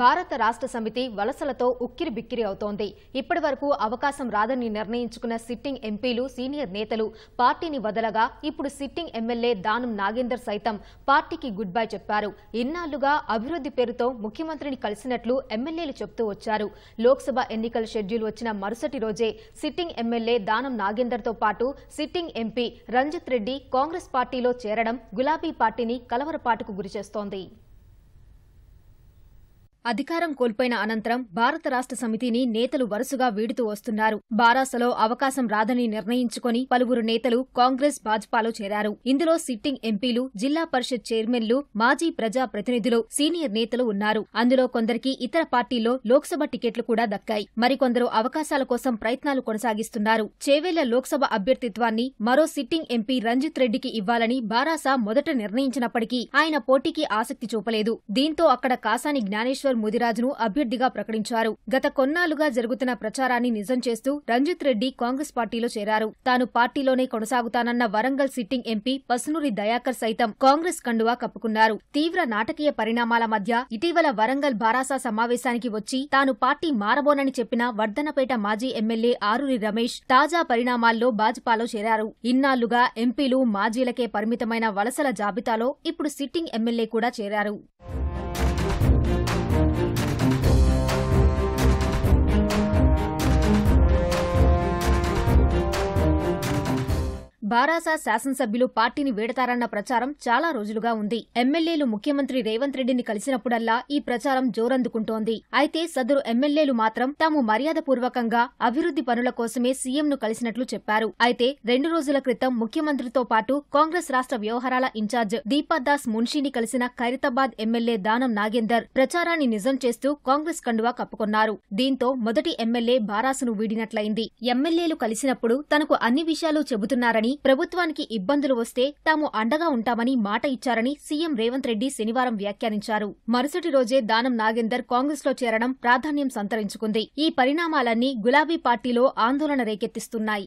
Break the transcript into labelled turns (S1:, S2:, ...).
S1: భారత రాష్ట్ర సమితి వలసలతో ఉక్కిరి బిక్కిరి అవుతోంది ఇప్పటి వరకు అవకాశం రాదని నిర్ణయించుకున్న సిట్టింగ్ ఎంపీలు సీనియర్ నేతలు పార్టీని వదలగా ఇప్పుడు సిట్టింగ్ ఎమ్మెల్యే దానం నాగేందర్ సైతం పార్టీకి గుడ్ బై చెప్పారు ఇన్నాళ్లుగా అభివృద్ది పేరుతో ముఖ్యమంత్రిని కలిసినట్లు ఎమ్మెల్యేలు చెబుతూ వచ్చారు లోక్సభ ఎన్నికల షెడ్యూల్ వచ్చిన మరుసటి రోజే సిట్టింగ్ ఎమ్మెల్యే దానం నాగేందర్తో పాటు సిట్టింగ్ ఎంపీ రంజిత్ రెడ్డి కాంగ్రెస్ పార్టీలో చేరడం గులాబీ పార్టీని కలవరపాటుకు గురిచేస్తోంది అధికారం కోల్పోయిన అనంతరం భారత రాష్ట్ర సమితిని నేతలు వరుసగా వీడుతూ వస్తున్నారు బారాసలో అవకాశం రాదని నిర్ణయించుకుని పలువురు నేతలు కాంగ్రెస్ భాజపాలో చేరారు ఇందులో సిట్టింగ్ ఎంపీలు జిల్లా పరిషత్ చైర్మన్లు మాజీ ప్రజా ప్రతినిధులు సీనియర్ నేతలు ఉన్నారు అందులో కొందరికి ఇతర పార్టీల్లో లోక్సభ టికెట్లు కూడా దక్కాయి మరికొందరు అవకాశాల కోసం ప్రయత్నాలు కొనసాగిస్తున్నారు చేవేళ్ల లోక్సభ అభ్యర్థిత్వాన్ని మరో సిట్టింగ్ ఎంపీ రంజిత్ రెడ్డికి ఇవ్వాలని బారాస మొదట నిర్ణయించినప్పటికీ ఆయన పోటీకి ఆసక్తి చూపలేదు దీంతో అక్కడ కాసాని జ్ఞానేశ్వర్ గోపాల్ ముదిరాజును అభ్యర్థిగా ప్రకటించారు గత కొన్నాళ్లుగా జరుగుతున్న ప్రచారాన్ని నిజం చేస్తూ రంజిత్ రెడ్డి కాంగ్రెస్ పార్టీలో చేరారు తాను పార్టీలోనే కొనసాగుతానన్న వరంగల్ సిట్టింగ్ ఎంపీ పసునూరి దయాకర్ సైతం కాంగ్రెస్ కండువా కప్పుకున్నారు తీవ్ర నాటకీయ పరిణామాల మధ్య ఇటీవల వరంగల్ బారాసా సమావేశానికి వచ్చి తాను పార్టీ మారబోనని చెప్పిన వర్ధనపేట మాజీ ఎమ్మెల్యే ఆరూరి రమేష్ తాజా పరిణామాల్లో భాజపాలో చేరారు ఇన్నాళ్లుగా ఎంపీలు మాజీలకే పరిమితమైన వలసల జాబితాలో ఇప్పుడు సిట్టింగ్ ఎమ్మెల్యే కూడా చేరారు బారాసా శాసనసభ్యులు పార్టీని వేడతారన్న ప్రచారం చాలా రోజులుగా ఉంది ఎమ్మెల్యేలు ముఖ్యమంత్రి రేవంత్ రెడ్డిని కలిసినప్పుడల్లా ఈ ప్రచారం జోరందుకుంటోంది అయితే సదరు ఎమ్మెల్యేలు మాత్రం తాము మర్యాదపూర్వకంగా అభివృద్ది పనుల కోసమే సీఎంను కలిసినట్లు చెప్పారు అయితే రెండు రోజుల క్రితం ముఖ్యమంత్రితో పాటు కాంగ్రెస్ రాష్ట్ర వ్యవహారాల ఇన్ఛార్జ్ దీపాదాస్ మున్షీని కలిసిన ఖైరతాబాద్ ఎమ్మెల్యే దానం నాగేందర్ ప్రచారాన్ని నిజం చేస్తూ కాంగ్రెస్ కండువా కప్పుకున్నారు దీంతో మొదటి ఎమ్మెల్యే బారాసును వీడినట్లయింది ఎమ్మెల్యేలు కలిసినప్పుడు తనకు అన్ని విషయాలు చెబుతున్నారని ప్రభుత్వానికి ఇబ్బందులు వస్తే తాము అండగా ఉంటామని మాట ఇచ్చారని సీఎం రేవంత్ రెడ్డి శనివారం వ్యాఖ్యానించారు మరుసటి రోజే దానం నాగేందర్ కాంగ్రెస్ లో చేరడం ప్రాధాన్యం సంతరించుకుంది ఈ పరిణామాలన్నీ గులాబీ పార్టీలో ఆందోళన రేకెత్తిస్తున్నాయి